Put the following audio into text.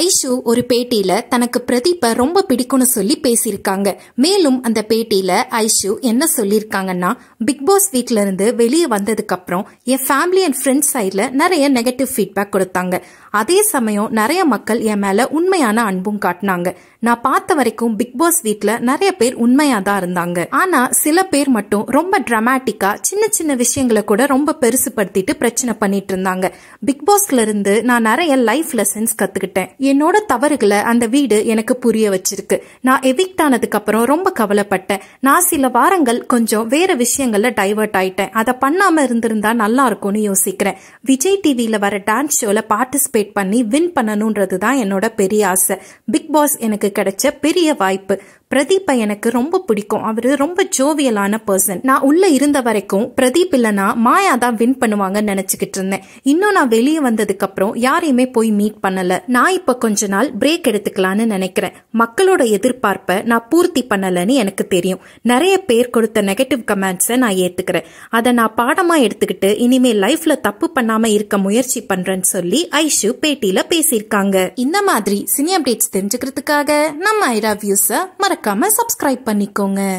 ஐஷு ஒரு பேட்டியில தனக்கு பிரதீப்பை ரொம்ப பிடிக்கும்னு சொல்லி பேசியிருக்காங்க மேலும் அந்த பேட்டியில ஐஷு என்ன சொல்லியிருக்காங்கன்னா பிக் பாஸ் வீட்ல இருந்து வெளியே வந்ததுக்கு அப்புறம் என் ஃபேமிலி அண்ட் ஃப்ரெண்ட்ஸ் சைட்ல நிறைய நெகட்டிவ் ஃபீட்பேக் கொடுத்தாங்க அதே சமயம் நிறைய மக்கள் என் மேல உண்மையான அன்பும் காட்டினாங்க நான் பார்த்த வரைக்கும் பிக் பாஸ் வீட்ல நிறைய பேர் உண்மையா தான் இருந்தாங்க ஆனா சில பேர் மட்டும் ரொம்ப டிராமாட்டிக்கா சின்ன சின்ன விஷயங்களை கூட ரொம்ப பெருசுப்படுத்திட்டு பிரச்சனை பண்ணிட்டு இருந்தாங்க பிக் பாஸ்ல இருந்து நான் நிறைய லைஃப் லெசன்ஸ் கத்துக்கிட்டேன் என்னோட தவறுகளை அந்த வீடு எனக்கு புரிய வச்சிருக்கு நான் எவிக்ட் ஆனதுக்கு அப்புறம் ரொம்ப கவலைப்பட்டேன் நான் சில வாரங்கள் கொஞ்சம் வேற விஷயங்கள்ல டைவர்ட் ஆயிட்டேன் அதை பண்ணாம இருந்திருந்தா நல்லா இருக்கும்னு யோசிக்கிறேன் விஜய் டிவியில வர டான்ஸ் ஷோல பார்ட்டிசிபேட் பண்ணி வின் பண்ணணும்ன்றது தான் என்னோட பெரிய ஆசை பிக் பாஸ் எனக்கு கிடைச்ச பெரிய வாய்ப்பு பிரதீப்பை எனக்கு ரொம்ப பிடிக்கும் அவரு ரொம்ப ஜோவியலான பர்சன் நான் உள்ள இருந்த வரைக்கும் பிரதீப் இல்லனா மாயா தான் வின் பண்ணுவாங்கன்னு நினைச்சுக்கிட்டு இருந்தேன் இன்னும் நான் வெளியே வந்ததுக்கு அப்புறம் யாரையுமே போய் மீட் பண்ணல நான் இப்ப கொஞ்ச நாள் பிரேக் எடுத்துக்கலான்னு நினைக்கிறேன் மக்களோட எதிர்பார்ப்பை நான் பூர்த்தி பண்ணலன்னு எனக்கு தெரியும் நிறைய பேர் கொடுத்த நெகட்டிவ் கமெண்ட்ஸை நான் ஏத்துக்கிறேன் அதை நான் பாடமா எடுத்துக்கிட்டு இனிமே லைஃப்ல தப்பு பண்ணாம இருக்க முயற்சி பண்றேன்னு சொல்லி ஐஷு பேட்டியில பேசியிருக்காங்க இந்த மாதிரி சினி அப்டேட்ஸ் தெரிஞ்சுக்கிறதுக்காக நம்ம ஐரா வியூஸை மறக்க மறக்காம சப்ஸ்கிரைப் பண்ணிக்கோங்க